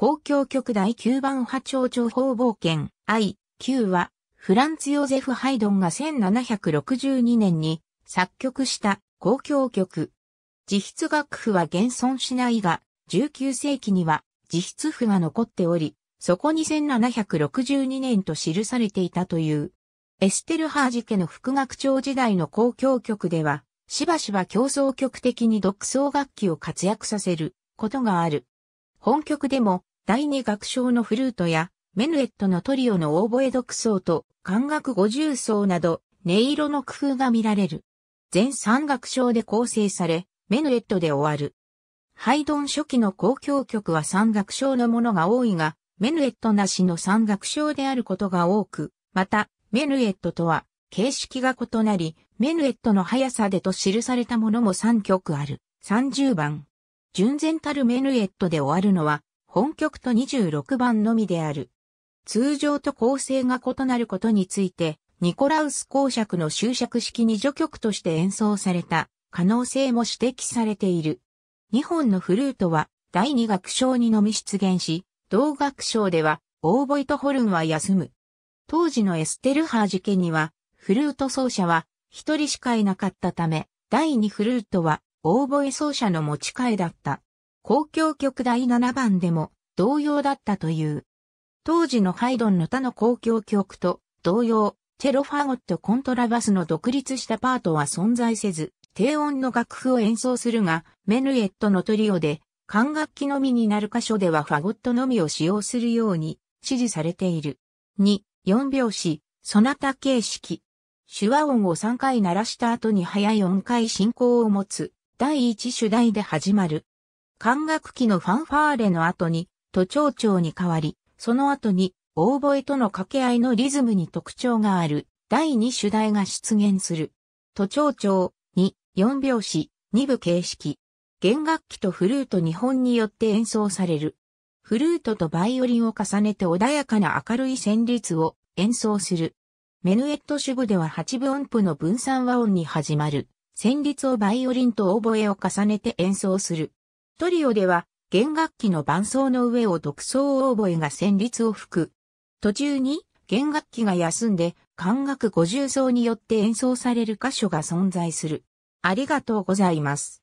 公共曲第9番波長長方冒険 I9 は、フランツ・ヨゼフ・ハイドンが1762年に作曲した公共曲。自筆楽譜は現存しないが、19世紀には自筆譜が残っており、そこに1762年と記されていたという。エステルハージ家の副学長時代の公共曲では、しばしば競争曲的に独奏楽器を活躍させることがある。本曲でも第二楽章のフルートや、メヌエットのトリオのオーボエ独奏と、管楽五重奏など、音色の工夫が見られる。全三楽章で構成され、メヌエットで終わる。ハイドン初期の公共曲は三楽章のものが多いが、メヌエットなしの三楽章であることが多く、また、メヌエットとは、形式が異なり、メヌエットの速さでと記されたものも3曲ある。30番。純然たるメヌエットで終わるのは、本曲と26番のみである。通常と構成が異なることについて、ニコラウス公爵の終着式に序曲として演奏された可能性も指摘されている。2本のフルートは第2楽章にのみ出現し、同楽章ではオーボイとホルンは休む。当時のエステルハージ家には、フルート奏者は一人しかいなかったため、第2フルートはオーボイ奏者の持ち替えだった。公共曲第7番でも同様だったという。当時のハイドンの他の公共曲と同様、チェロファゴットコントラバスの独立したパートは存在せず、低音の楽譜を演奏するが、メヌエットのトリオで、管楽器のみになる箇所ではファゴットのみを使用するように指示されている。2、4拍子、ソナタ形式。手話音を3回鳴らした後に早い音回進行を持つ、第1主題で始まる。管楽器のファンファーレの後に、都庁長に変わり、その後に、オーボエとの掛け合いのリズムに特徴がある、第2主題が出現する。都庁長に、四拍子、二部形式。弦楽器とフルート日本によって演奏される。フルートとバイオリンを重ねて穏やかな明るい旋律を演奏する。メヌエット主部では八分音符の分散和音に始まる。旋律をバイオリンとオーボエを重ねて演奏する。トリオでは、弦楽器の伴奏の上を独奏オーボエが旋律を吹く。途中に弦楽器が休んで、管楽五重奏によって演奏される箇所が存在する。ありがとうございます。